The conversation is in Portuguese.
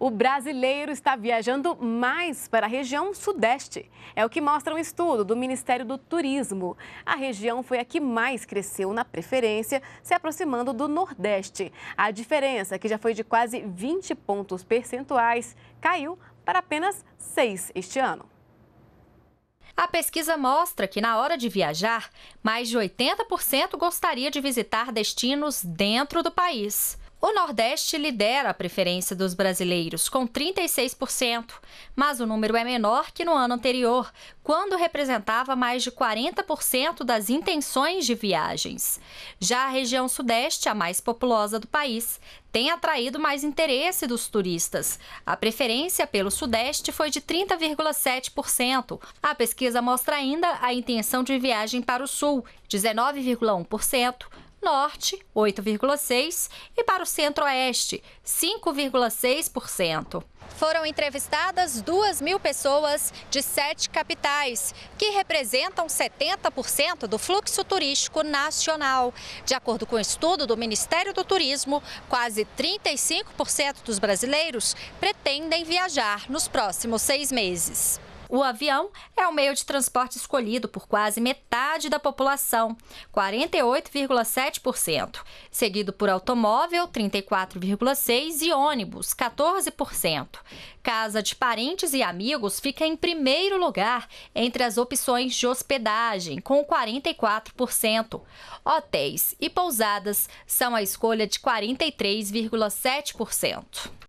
o brasileiro está viajando mais para a região sudeste. É o que mostra um estudo do Ministério do Turismo. A região foi a que mais cresceu na preferência, se aproximando do Nordeste. A diferença, que já foi de quase 20 pontos percentuais, caiu para apenas 6 este ano. A pesquisa mostra que, na hora de viajar, mais de 80% gostaria de visitar destinos dentro do país. O Nordeste lidera a preferência dos brasileiros, com 36%, mas o número é menor que no ano anterior, quando representava mais de 40% das intenções de viagens. Já a região Sudeste, a mais populosa do país, tem atraído mais interesse dos turistas. A preferência pelo Sudeste foi de 30,7%. A pesquisa mostra ainda a intenção de viagem para o Sul, 19,1% norte 8,6% e para o centro-oeste 5,6%. Foram entrevistadas 2 mil pessoas de sete capitais, que representam 70% do fluxo turístico nacional. De acordo com o um estudo do Ministério do Turismo, quase 35% dos brasileiros pretendem viajar nos próximos seis meses. O avião é o meio de transporte escolhido por quase metade da população, 48,7%, seguido por automóvel, 34,6% e ônibus, 14%. Casa de parentes e amigos fica em primeiro lugar entre as opções de hospedagem, com 44%. Hotéis e pousadas são a escolha de 43,7%.